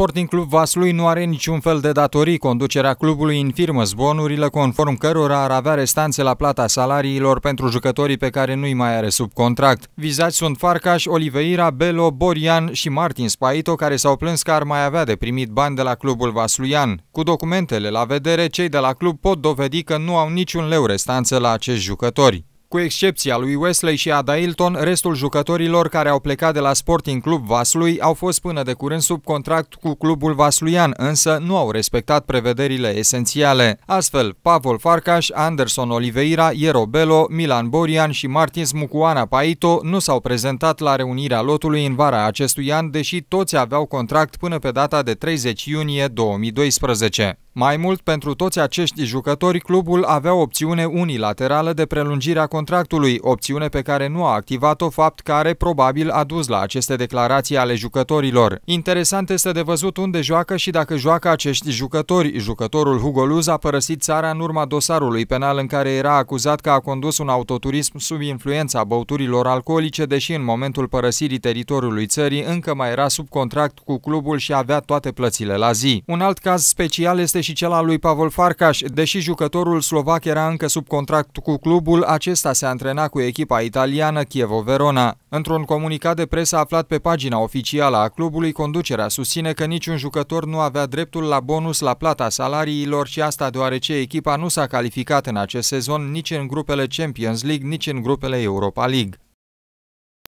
Sporting Club Vaslui nu are niciun fel de datorii. Conducerea clubului infirmă zbonurile conform cărora ar avea restanțe la plata salariilor pentru jucătorii pe care nu-i mai are sub contract. Vizați sunt Farcaș, Oliveira, Belo, Borian și Martin Spaito, care s-au plâns că ar mai avea de primit bani de la clubul vasluian. Cu documentele la vedere, cei de la club pot dovedi că nu au niciun leu restanțe la acești jucători. Cu excepția lui Wesley și Ada Hilton, restul jucătorilor care au plecat de la Sporting Club Vaslui au fost până de curând sub contract cu clubul vasluian, însă nu au respectat prevederile esențiale. Astfel, Pavel Farcaș, Anderson Oliveira, Ierobelo, Milan Borian și Martins Mucuana Paito nu s-au prezentat la reunirea lotului în vara acestui an, deși toți aveau contract până pe data de 30 iunie 2012. Mai mult, pentru toți acești jucători, clubul avea opțiune unilaterală de prelungire a contractului, opțiune pe care nu a activat-o, fapt care probabil a dus la aceste declarații ale jucătorilor. Interesant este de văzut unde joacă și dacă joacă acești jucători. Jucătorul Hugo Luz a părăsit țara în urma dosarului penal în care era acuzat că a condus un autoturism sub influența băuturilor alcoolice, deși în momentul părăsirii teritoriului țării încă mai era sub contract cu clubul și avea toate plățile la zi. Un alt caz special este este și cel al lui Pavel Farcaș. Deși jucătorul slovac era încă sub contract cu clubul, acesta se antrena cu echipa italiană Chievo Verona. Într-un comunicat de presă aflat pe pagina oficială a clubului, conducerea susține că niciun jucător nu avea dreptul la bonus la plata salariilor și asta deoarece echipa nu s-a calificat în acest sezon nici în grupele Champions League, nici în grupele Europa League.